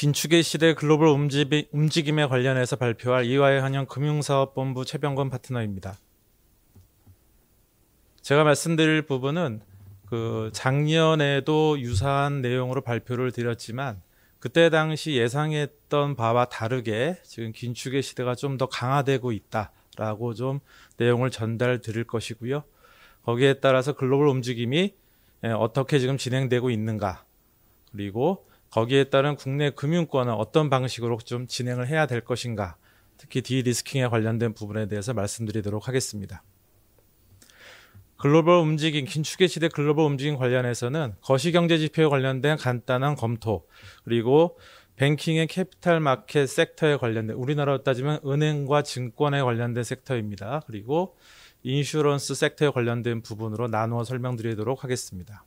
긴축의 시대 글로벌 움직임에 관련해서 발표할 이화의 한영 금융사업본부 최병건 파트너입니다. 제가 말씀드릴 부분은 그 작년에도 유사한 내용으로 발표를 드렸지만 그때 당시 예상했던 바와 다르게 지금 긴축의 시대가 좀 더 강화되고 있다라고 좀 내용을 전달 드릴 것이고요. 거기에 따라서 글로벌 움직임이 예, 어떻게 지금 진행되고 있는가 그리고 거기에 따른 국내 금융권은 어떤 방식으로 좀 진행을 해야 될 것인가, 특히 디리스킹에 관련된 부분에 대해서 말씀드리도록 하겠습니다. 글로벌 움직임, 긴축의 시대 글로벌 움직임 관련해서는 거시경제 지표에 관련된 간단한 검토, 그리고 뱅킹의 캐피탈 마켓 섹터에 관련된, 우리나라로 따지면 은행과 증권에 관련된 섹터입니다. 그리고 인슈런스 섹터에 관련된 부분으로 나누어 설명드리도록 하겠습니다.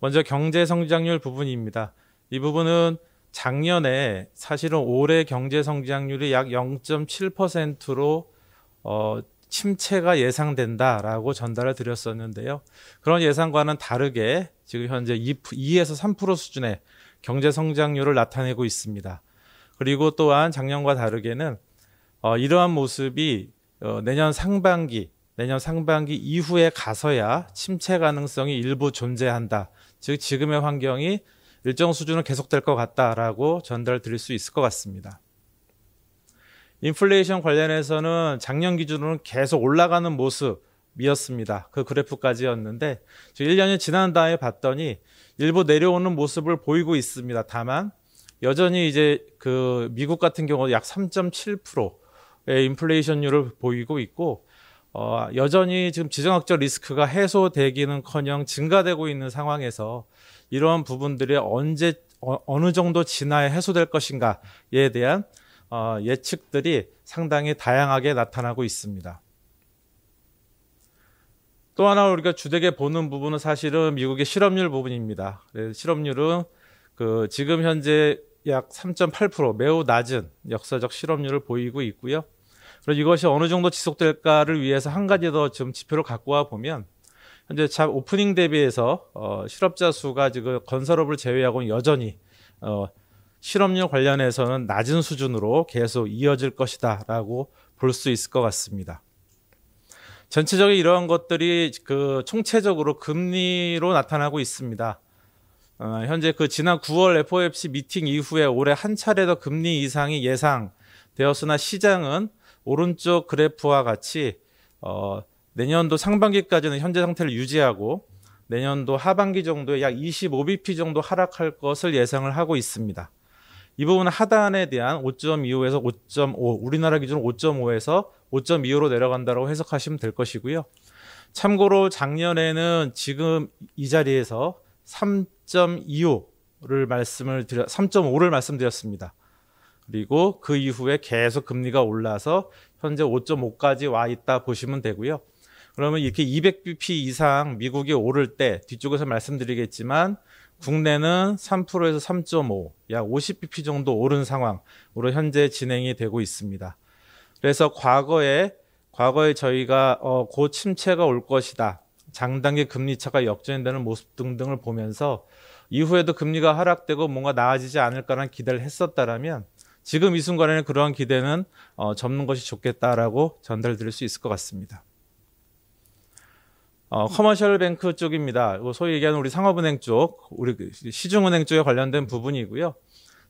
먼저 경제 성장률 부분입니다. 이 부분은 작년에 사실은 올해 경제 성장률이 약 0.7%로 어, 침체가 예상된다라고 전달을 드렸었는데요. 그런 예상과는 다르게 지금 현재 2, 에서3% 수준의 경제 성장률을 나타내고 있습니다. 그리고 또한 작년과 다르게는 어, 이러한 모습이 어, 내년 상반기, 내년 상반기 이후에 가서야 침체 가능성이 일부 존재한다. 즉 지금의 환경이 일정 수준은 계속될 것 같다라고 전달 드릴 수 있을 것 같습니다. 인플레이션 관련해서는 작년 기준으로는 계속 올라가는 모습이었습니다. 그 그래프까지였는데 1년이 지난 다음에 봤더니 일부 내려오는 모습을 보이고 있습니다. 다만 여전히 이제 그 미국 같은 경우 약 3.7%의 인플레이션율을 보이고 있고 어, 여전히 지금 지정학적 리스크가 해소되기는커녕 증가되고 있는 상황에서 이러한 부분들이 언제 어, 느 정도 진화에 해소될 것인가에 대한 어, 예측들이 상당히 다양하게 나타나고 있습니다. 또 하나 우리가 주되게 보는 부분은 사실은 미국의 실업률 부분입니다. 네, 실업률은 그 지금 현재 약 3.8% 매우 낮은 역사적 실업률을 보이고 있고요. 그리고 이것이 어느 정도 지속될까를 위해서 한 가지 더 좀 지표를 갖고 와 보면 현재 잡 오프닝 대비해서 어, 실업자 수가 지금 건설업을 제외하고는 여전히 어, 실업률 관련해서는 낮은 수준으로 계속 이어질 것이다라고 볼 수 있을 것 같습니다. 전체적인 이러한 것들이 그 총체적으로 금리로 나타나고 있습니다. 어, 현재 그 지난 9월 FOMC 미팅 이후에 올해 한 차례 더 금리 이상이 예상되었으나 시장은 오른쪽 그래프와 같이 어, 내년도 상반기까지는 현재 상태를 유지하고 내년도 하반기 정도에 약 25bp 정도 하락할 것을 예상을 하고 있습니다. 이 부분은 하단에 대한 5.25에서 5.5, 우리나라 기준 5.5에서 5.25로 내려간다고 해석하시면 될 것이고요. 참고로 작년에는 지금 이 자리에서 3.25를 말씀을 드려 3.5를 말씀드렸습니다. 그리고 그 이후에 계속 금리가 올라서 현재 5.5까지 와 있다 보시면 되고요. 그러면 이렇게 200bp 이상 미국이 오를 때 뒤쪽에서 말씀드리겠지만 국내는 3%에서 3.5, 약 50bp 정도 오른 상황으로 현재 진행이 되고 있습니다. 그래서 과거에 과거에 저희가 어, 고 침체가 올 것이다. 장단기 금리차가 역전되는 모습 등등을 보면서 이후에도 금리가 하락되고 뭔가 나아지지 않을까라는 기대를 했었다라면 지금 이 순간에는 그러한 기대는 어, 접는 것이 좋겠다라고 전달드릴 수 있을 것 같습니다. 어, 커머셜 뱅크 쪽입니다. 소위 얘기하는 우리 상업은행 쪽, 우리 그 시중은행 쪽에 관련된 부분이고요.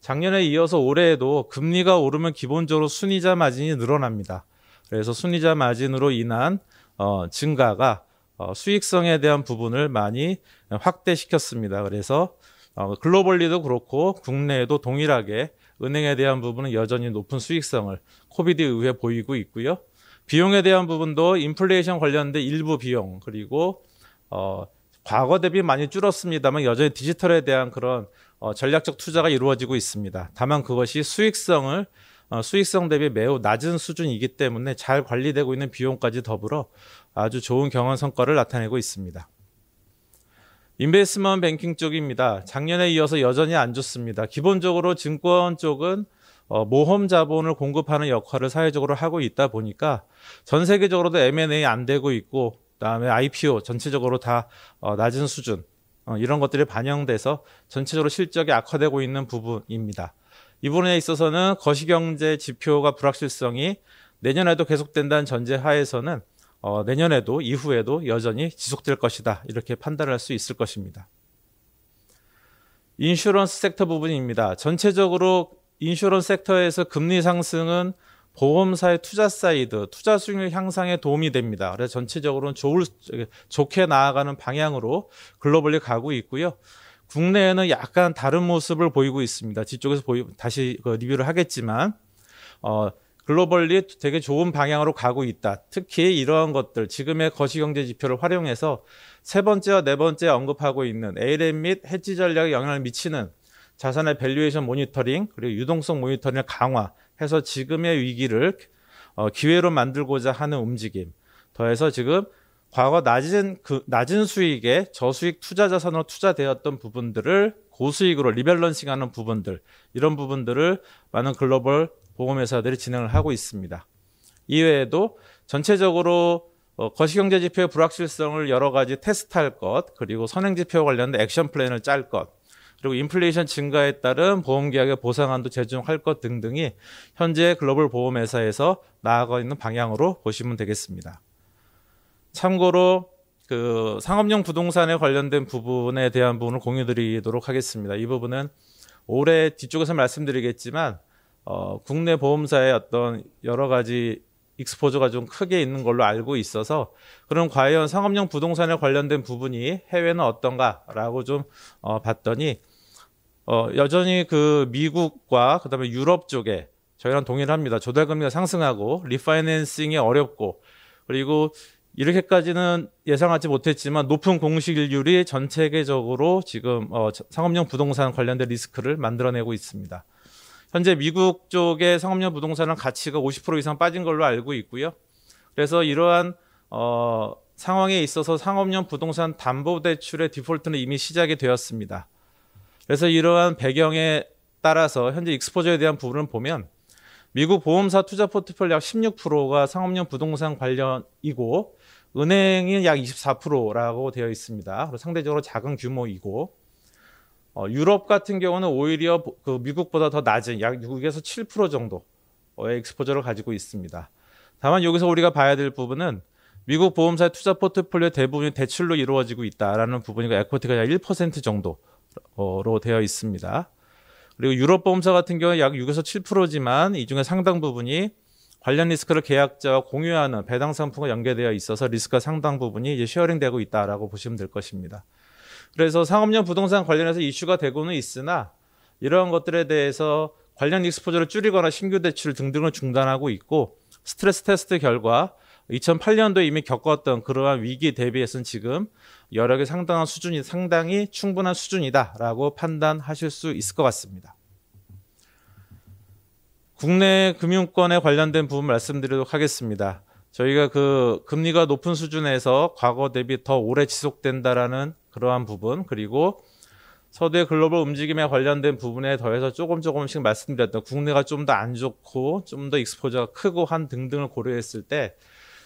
작년에 이어서 올해에도 금리가 오르면 기본적으로 순이자 마진이 늘어납니다. 그래서 순이자 마진으로 인한 어, 증가가 어, 수익성에 대한 부분을 많이 확대시켰습니다. 그래서 어, 글로벌리도 그렇고 국내에도 동일하게 은행에 대한 부분은 여전히 높은 수익성을 코비드 이후에 보이고 있고요. 비용에 대한 부분도 인플레이션 관련된 일부 비용 그리고 어, 과거 대비 많이 줄었습니다만 여전히 디지털에 대한 그런 어, 전략적 투자가 이루어지고 있습니다. 다만 그것이 수익성을 어, 수익성 대비 매우 낮은 수준이기 때문에 잘 관리되고 있는 비용까지 더불어 아주 좋은 경영 성과를 나타내고 있습니다. 인베스먼 뱅킹 쪽입니다. 작년에 이어서 여전히 안 좋습니다. 기본적으로 증권 쪽은 어, 모험 자본을 공급하는 역할을 사회적으로 하고 있다 보니까 전 세계적으로도 M&A 안 되고 있고 그다음에 IPO 전체적으로 다 어, 낮은 수준 어, 이런 것들이 반영돼서 전체적으로 실적이 악화되고 있는 부분입니다. 이 부분에 있어서는 거시경제 지표가 불확실성이 내년에도 계속된다는 전제 하에서는 어, 내년에도 이후에도 여전히 지속될 것이다. 이렇게 판단할수 있을 것입니다. 인슈런스 섹터 부분입니다. 전체적으로 인슈런스 섹터에서 금리 상승은 보험사의 투자 사이드, 투자 수익률 향상에 도움이 됩니다. 그래서 전체적으로는 좋을, 좋게 나아가는 방향으로 글로벌리 가고 있고요. 국내에는 약간 다른 모습을 보이고 있습니다. 뒤쪽에서 보이, 다시 그 리뷰를 하겠지만, 어, 글로벌리 되게 좋은 방향으로 가고 있다. 특히 이러한 것들, 지금의 거시경제 지표를 활용해서 세 번째와 네 번째 언급하고 있는 ALM 및 해지 전략에 영향을 미치는 자산의 밸류에이션 모니터링, 그리고 유동성 모니터링을 강화해서 지금의 위기를 어, 기회로 만들고자 하는 움직임. 더해서 지금 과거 낮은, 그 낮은 수익에 저수익 투자 자산으로 투자되었던 부분들을 고수익으로 리밸런싱하는 부분들, 이런 부분들을 많은 글로벌 보험회사들이 진행을 하고 있습니다. 이외에도 전체적으로 어, 거시경제 지표의 불확실성을 여러 가지 테스트할 것, 그리고 선행 지표 관련된 액션 플랜을 짤 것, 그리고 인플레이션 증가에 따른 보험 계약의 보상안도 제정할 것 등등이 현재 글로벌 보험회사에서 나아가 있는 방향으로 보시면 되겠습니다. 참고로 그 상업용 부동산에 관련된 부분에 대한 부분을 공유 드리도록 하겠습니다. 이 부분은 올해 뒤쪽에서 말씀드리겠지만 어, 국내 보험사의 어떤 여러 가지 익스포저가 좀 크게 있는 걸로 알고 있어서 그럼 과연 상업용 부동산에 관련된 부분이 해외는 어떤가라고 좀 어, 봤더니 어, 여전히 그 미국과 그다음에 유럽 쪽에 저희랑 동일합니다. 조달금리가 상승하고 리파이낸싱이 어렵고 그리고 이렇게까지는 예상하지 못했지만 높은 공일률이전 세계적으로 지금 어, 상업용 부동산 관련된 리스크를 만들어내고 있습니다. 현재 미국 쪽의 상업용 부동산은 가치가 50% 이상 빠진 걸로 알고 있고요. 그래서 이러한 어, 상황에 있어서 상업용 부동산 담보대출의 디폴트는 이미 시작이 되었습니다. 그래서 이러한 배경에 따라서 현재 익스포저에 대한 부분을 보면 미국 보험사 투자 포트폴리오 약 16%가 상업용 부동산 관련이고 은행이 약 24%라고 되어 있습니다. 그리고 상대적으로 작은 규모이고 어, 유럽 같은 경우는 오히려 그 미국보다 더 낮은 약 6에서 7% 정도의 엑스포저를 가지고 있습니다. 다만 여기서 우리가 봐야 될 부분은 미국 보험사의 투자 포트폴리오 대부분이 대출로 이루어지고 있다라는 부분이고 에코티가 약 1% 정도로 되어 있습니다. 그리고 유럽 보험사 같은 경우 는약 6에서 7%지만 이 중에 상당 부분이 관련 리스크를 계약자와 공유하는 배당 상품과 연계되어 있어서 리스크가 상당 부분이 이제 쉐어링되고 있다라고 보시면 될 것입니다. 그래서 상업용 부동산 관련해서 이슈가 되고는 있으나 이러한 것들에 대해서 관련 익스포저를 줄이거나 신규 대출 등등을 중단하고 있고 스트레스 테스트 결과 2008년도에 이미 겪었던 그러한 위기 대비해서는 지금 여력이 상당한 수준이 상당히 충분한 수준이다라고 판단하실 수 있을 것 같습니다. 국내 금융권에 관련된 부분 말씀드리도록 하겠습니다. 저희가 그 금리가 높은 수준에서 과거 대비 더 오래 지속된다라는 그러한 부분 그리고 서두에 글로벌 움직임에 관련된 부분에 더해서 조금 조금씩 말씀드렸던 국내가 좀 더 안 좋고 좀 더 익스포저가 크고 한 등등을 고려했을 때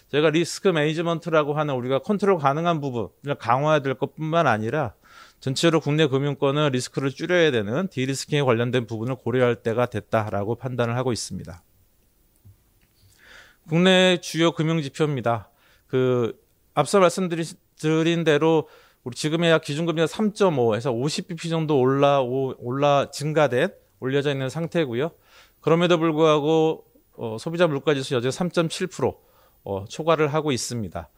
저희가 리스크 매니지먼트라고 하는 우리가 컨트롤 가능한 부분을 강화해야 될 것뿐만 아니라 전체로 국내 금융권은 리스크를 줄여야 되는 디리스킹에 관련된 부분을 고려할 때가 됐다라고 판단을 하고 있습니다. 국내 주요 금융 지표입니다. 그 앞서 말씀드린 대로 우리 지금의 기준금리가 3.5에서 50bp 정도 올라오, 올라 증가된 올려져 있는 상태고요. 그럼에도 불구하고 어, 소비자 물가지수 여전히 3.7% 어, 초과를 하고 있습니다.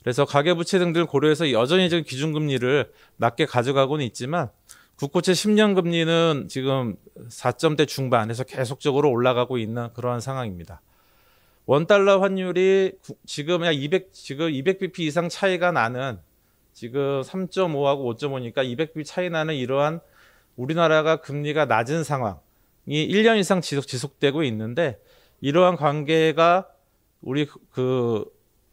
그래서 가계부채 등들 고려해서 여전히 지금 기준금리를 낮게 가져가고는 있지만 국고채 10년 금리는 지금 4점대 중반에서 계속적으로 올라가고 있는 그러한 상황입니다. 원달러 환율이 지금 약 200, 지금 200bp 이상 차이가 나는 지금 3.5하고 5.5니까 200비 차이 나는 이러한 우리나라가 금리가 낮은 상황이 1년 이상 지속 지속되고 있는데 이러한 관계가 우리 그, 그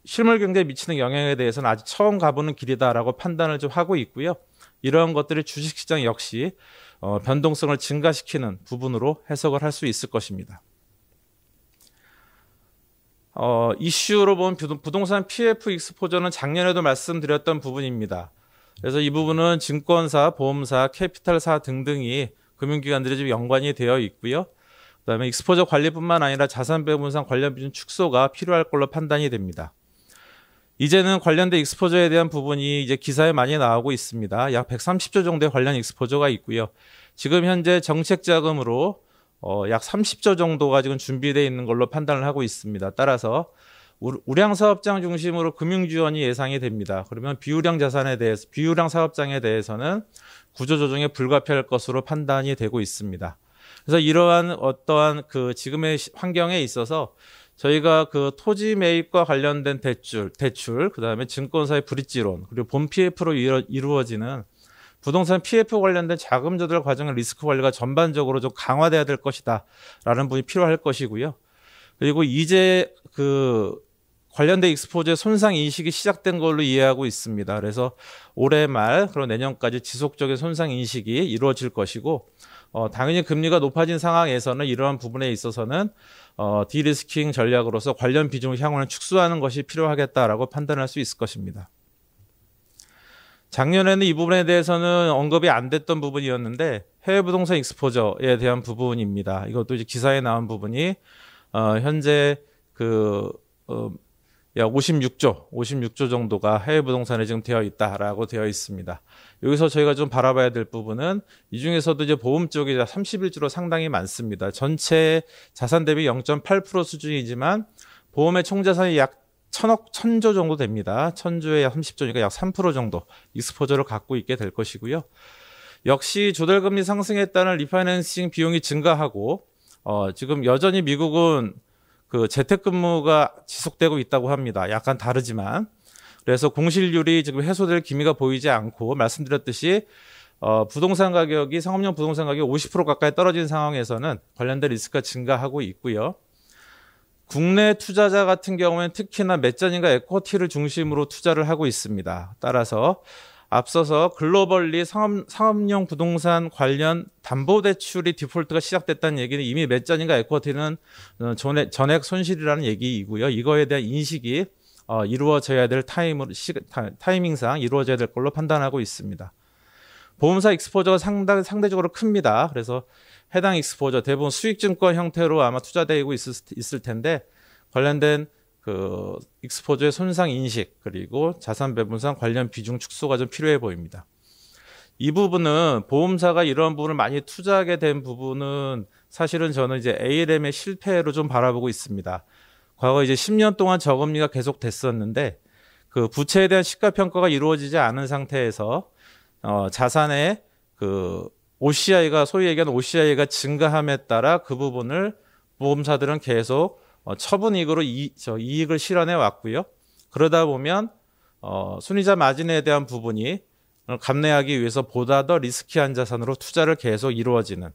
실물 경제에 미치는 영향에 대해서는 아직 처음 가보는 길이다라고 판단을 좀 하고 있고요. 이러한 것들이 주식시장 역시 어, 변동성을 증가시키는 부분으로 해석을 할 수 있을 것입니다. 어, 이슈로 본 부동산 PF 익스포저는 작년에도 말씀드렸던 부분입니다. 그래서 이 부분은 증권사, 보험사, 캐피탈사 등등이 금융기관들이 지금 연관이 되어 있고요. 그다음에 익스포저 관리뿐만 아니라 자산 배분상 관련 비중 축소가 필요할 걸로 판단이 됩니다. 이제는 관련된 익스포저에 대한 부분이 이제 기사에 많이 나오고 있습니다. 약 130조 정도의 관련 익스포저가 있고요. 지금 현재 정책 자금으로 어, 약 30조 정도가 지금 준비되어 있는 걸로 판단을 하고 있습니다. 따라서 우량 사업장 중심으로 금융 지원이 예상이 됩니다. 그러면 비우량 자산에 대해서 비우량 사업장에 대해서는 구조 조정에 불가피할 것으로 판단이 되고 있습니다. 그래서 이러한 어떠한 그 지금의 환경에 있어서 저희가 그 토지 매입과 관련된 대출, 대출, 그 다음에 증권사의 브릿지론, 그리고 본 PF로 이루어지는 부동산 PF 관련된 자금 조달 과정의 리스크 관리가 전반적으로 좀 강화돼야 될 것이다라는 분이 필요할 것이고요. 그리고 이제 그 관련된 익스포즈의 손상 인식이 시작된 걸로 이해하고 있습니다. 그래서 올해 말 그리고 내년까지 지속적인 손상 인식이 이루어질 것이고 어, 당연히 금리가 높아진 상황에서는 이러한 부분에 있어서는 어, 디리스킹 전략으로서 관련 비중 향후는 축소하는 것이 필요하겠다라고 판단할 수 있을 것입니다. 작년에는 이 부분에 대해서는 언급이 안 됐던 부분이었는데 해외 부동산 익스포저에 대한 부분입니다. 이것도 이제 기사에 나온 부분이 어, 현재 그 어, 약 56조, 56조 정도가 해외 부동산에 지금 되어 있다라고 되어 있습니다. 여기서 저희가 좀 바라봐야 될 부분은 이 중에서도 이제 보험 쪽이 31조로 상당히 많습니다. 전체 자산 대비 0.8% 수준이지만 보험의 총자산이 약 천억 천조 정도 됩니다. 천조에 약 30조니까 약 3% 정도 익스포저를 갖고 있게 될 것이고요. 역시 조달금리 상승에 따른 리파이낸싱 비용이 증가하고 어, 지금 여전히 미국은 그 재택근무가 지속되고 있다고 합니다. 약간 다르지만 그래서 공실률이 지금 해소될 기미가 보이지 않고 말씀드렸듯이 어, 부동산 가격이 상업용 부동산 가격이 50% 가까이 떨어진 상황에서는 관련된 리스크가 증가하고 있고요. 국내 투자자 같은 경우에는 특히나 메자닌과 에코티를 중심으로 투자를 하고 있습니다. 따라서 앞서서 글로벌리 상업, 상업용 부동산 관련 담보대출이 디폴트가 시작됐다는 얘기는 이미 메자닌과 에코티는 어, 전액, 전액 손실이라는 얘기이고요. 이거에 대한 인식이 어, 이루어져야 될 타임, 시, 타, 타이밍상 이루어져야 될 걸로 판단하고 있습니다. 보험사 익스포저가 상당 상대적으로 큽니다. 그래서 해당 익스포저 대부분 수익증권 형태로 아마 투자되고 있을, 있을 텐데 관련된 그 익스포저의 손상 인식 그리고 자산 배분상 관련 비중 축소가 좀 필요해 보입니다. 이 부분은 보험사가 이런 부분을 많이 투자하게 된 부분은 사실은 저는 이제 ALM의 실패로 좀 바라보고 있습니다. 과거 이제 10년 동안 저금리가 계속 됐었는데 그 부채에 대한 시가평가가 이루어지지 않은 상태에서 어, 자산의 그 OCI가 소위 얘기하는 OCI가 증가함에 따라 그 부분을 보험사들은 계속 어, 처분 이익으로 이, 저, 이익을 실현해 왔고요. 그러다 보면 어, 순이자 마진에 대한 부분이 감내하기 위해서 보다 더 리스키한 자산으로 투자를 계속 이루어지는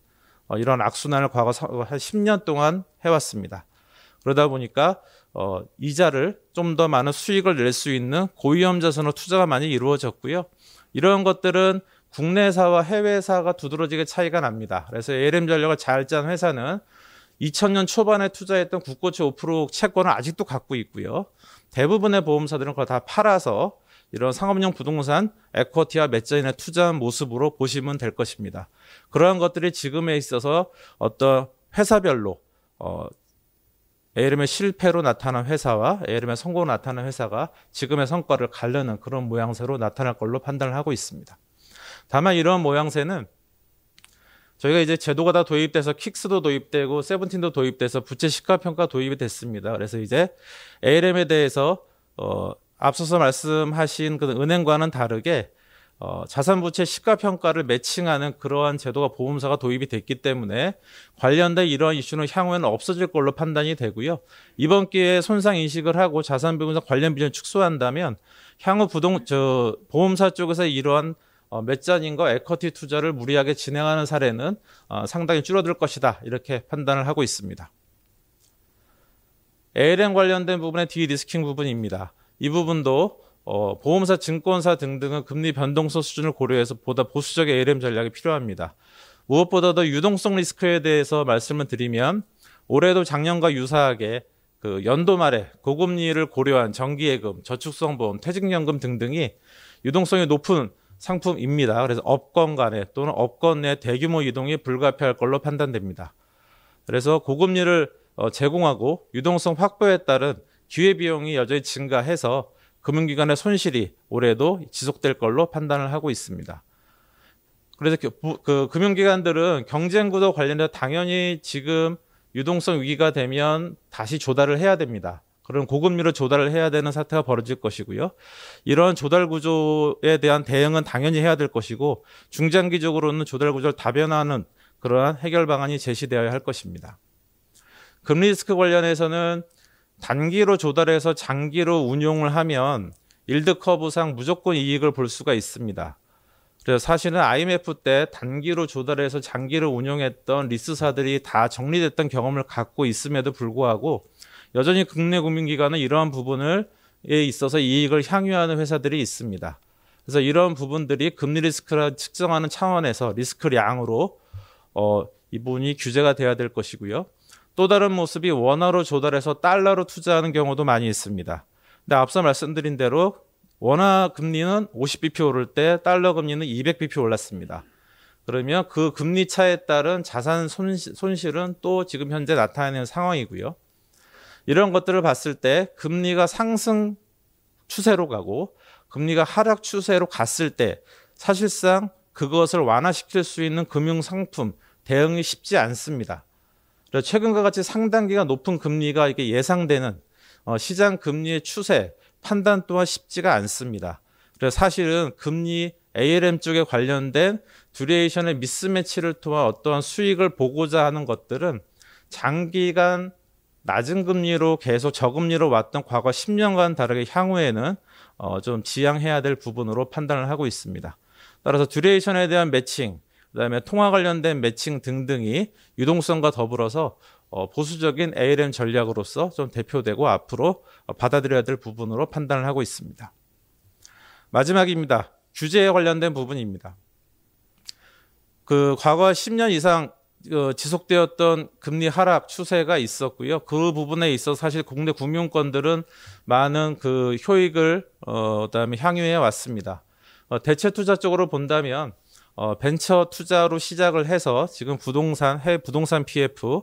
어, 이런 악순환을 과거 한 10년 동안 해왔습니다. 그러다 보니까 어, 이자를 좀 더 많은 수익을 낼 수 있는 고위험 자산으로 투자가 많이 이루어졌고요. 이런 것들은 국내사와 해외사가 두드러지게 차이가 납니다. 그래서 LM 전력을 잘 짠 회사는 2000년 초반에 투자했던 국고채 5% 채권을 아직도 갖고 있고요. 대부분의 보험사들은 그걸 다 팔아서 이런 상업용 부동산 에쿼티와 매자인에 투자한 모습으로 보시면 될 것입니다. 그러한 것들이 지금에 있어서 어떤 회사별로 어, 에르메 실패로 나타난 회사와 에르메 성공으로 나타난 회사가 지금의 성과를 가르는 그런 모양새로 나타날 걸로 판단을 하고 있습니다. 다만 이러한 모양새는 저희가 이제 제도가 다 도입돼서 킥스도 도입되고 세븐틴도 도입돼서 부채 시가평가 도입이 됐습니다. 그래서 이제 ALM에 대해서 어, 앞서서 말씀하신 그 은행과는 다르게 어, 자산부채 시가평가를 매칭하는 그러한 제도가 보험사가 도입이 됐기 때문에 관련된 이러한 이슈는 향후에는 없어질 걸로 판단이 되고요. 이번 기회에 손상 인식을 하고 자산부분사 관련 비전 축소한다면 향후 부동 저 보험사 쪽에서 이러한 어, 몇잔인과 에쿼티 투자를 무리하게 진행하는 사례는 어, 상당히 줄어들 것이다 이렇게 판단을 하고 있습니다. ALM 관련된 부분의 디리스킹 부분입니다. 이 부분도 어, 보험사, 증권사 등등은 금리 변동성 수준을 고려해서 보다 보수적인 ALM 전략이 필요합니다. 무엇보다도 유동성 리스크에 대해서 말씀을 드리면 올해도 작년과 유사하게 그 연도 말에 고금리를 고려한 정기예금, 저축성 보험, 퇴직연금 등등이 유동성이 높은 상품입니다. 그래서 업권 간에 또는 업권 내 대규모 이동이 불가피할 걸로 판단됩니다. 그래서 고금리를 어, 제공하고 유동성 확보에 따른 기회비용이 여전히 증가해서 금융기관의 손실이 올해도 지속될 걸로 판단을 하고 있습니다. 그래서 그, 그 금융기관들은 경쟁구도 관련해서 당연히 지금 유동성 위기가 되면 다시 조달을 해야 됩니다. 그런 고금리로 조달을 해야 되는 사태가 벌어질 것이고요. 이런 조달 구조에 대한 대응은 당연히 해야 될 것이고 중장기적으로는 조달 구조를 다변화하는 그러한 해결 방안이 제시되어야 할 것입니다. 금리 리스크 관련해서는 단기로 조달해서 장기로 운용을 하면 일드 커브상 무조건 이익을 볼 수가 있습니다. 그래서 사실은 IMF 때 단기로 조달해서 장기로 운용했던 리스사들이 다 정리됐던 경험을 갖고 있음에도 불구하고 여전히 국내 금융기관은 이러한 부분을 에 있어서 이익을 향유하는 회사들이 있습니다. 그래서 이런 부분들이 금리 리스크를 측정하는 차원에서 리스크량으로 어, 이 부분이 규제가 돼야 될 것이고요. 또 다른 모습이 원화로 조달해서 달러로 투자하는 경우도 많이 있습니다. 근데 앞서 말씀드린 대로 원화 금리는 50bp 오를 때 달러 금리는 200bp 올랐습니다. 그러면 그 금리 차에 따른 자산 손실, 은또 지금 현재 나타나는 상황이고요. 이런 것들을 봤을 때 금리가 상승 추세로 가고 금리가 하락 추세로 갔을 때 사실상 그것을 완화시킬 수 있는 금융 상품 대응이 쉽지 않습니다. 최근과 같이 상당기가 높은 금리가 이게 예상되는 어, 시장 금리의 추세 판단 또한 쉽지가 않습니다. 그래서 사실은 금리 ALM 쪽에 관련된 듀레이션의 미스매치를 통한 어떠한 수익을 보고자 하는 것들은 장기간 낮은 금리로 계속 저금리로 왔던 과거 10년과는 다르게 향후에는 어좀 지양해야 될 부분으로 판단을 하고 있습니다. 따라서 듀레이션에 대한 매칭, 그다음에 통화 관련된 매칭 등등이 유동성과 더불어서 어, 보수적인 ALM 전략으로서 좀 대표되고 앞으로 받아들여야 될 부분으로 판단을 하고 있습니다. 마지막입니다. 규제에 관련된 부분입니다. 그 과거 10년 이상 어, 지속되었던 금리 하락 추세가 있었고요. 그 부분에 있어 사실 국내 금융권들은 많은 그 효익을 어, 그다음에 향유해 왔습니다. 어, 대체 투자 쪽으로 본다면 어, 벤처 투자로 시작을 해서 지금 부동산, 해외 부동산 PF,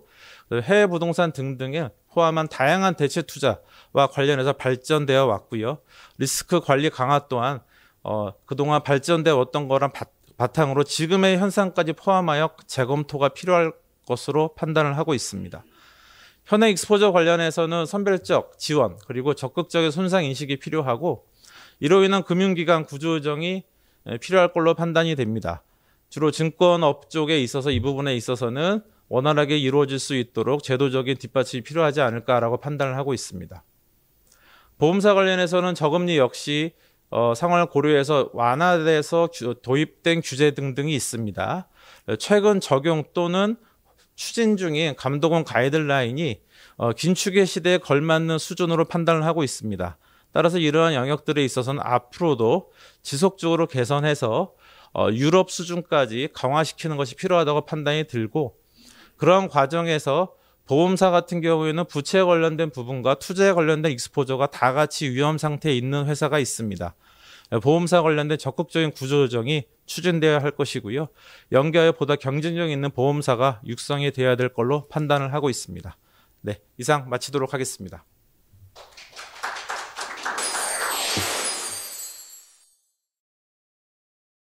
해외 부동산 등등에 포함한 다양한 대체 투자와 관련해서 발전되어 왔고요. 리스크 관리 강화 또한 어, 그동안 발전되어 왔던 거랑 바, 바탕으로 지금의 현상까지 포함하여 재검토가 필요할 것으로 판단을 하고 있습니다. 현행 익스포저 관련해서는 선별적 지원 그리고 적극적인 손상 인식이 필요하고 이로 인한 금융기관 구조조정이 예, 필요할 걸로 판단이 됩니다. 주로 증권업 쪽에 있어서 이 부분에 있어서는 원활하게 이루어질 수 있도록 제도적인 뒷받침이 필요하지 않을까라고 판단을 하고 있습니다. 보험사 관련해서는 저금리 역시 어, 상황을 고려해서 완화돼서 도입된 규제 등등이 있습니다. 어, 최근 적용 또는 추진 중인 감독원 가이드라인이 어, 긴축의 시대에 걸맞는 수준으로 판단을 하고 있습니다. 따라서 이러한 영역들에 있어서는 앞으로도 지속적으로 개선해서 어, 유럽 수준까지 강화시키는 것이 필요하다고 판단이 들고 그러한 과정에서 보험사 같은 경우에는 부채에 관련된 부분과 투자에 관련된 익스포저가 다 같이 위험 상태에 있는 회사가 있습니다. 예, 보험사 관련된 적극적인 구조조정이 추진되어야 할 것이고요. 연계하여 보다 경쟁력 있는 보험사가 육성이 되어야 될 걸로 판단을 하고 있습니다. 네, 이상 마치도록 하겠습니다.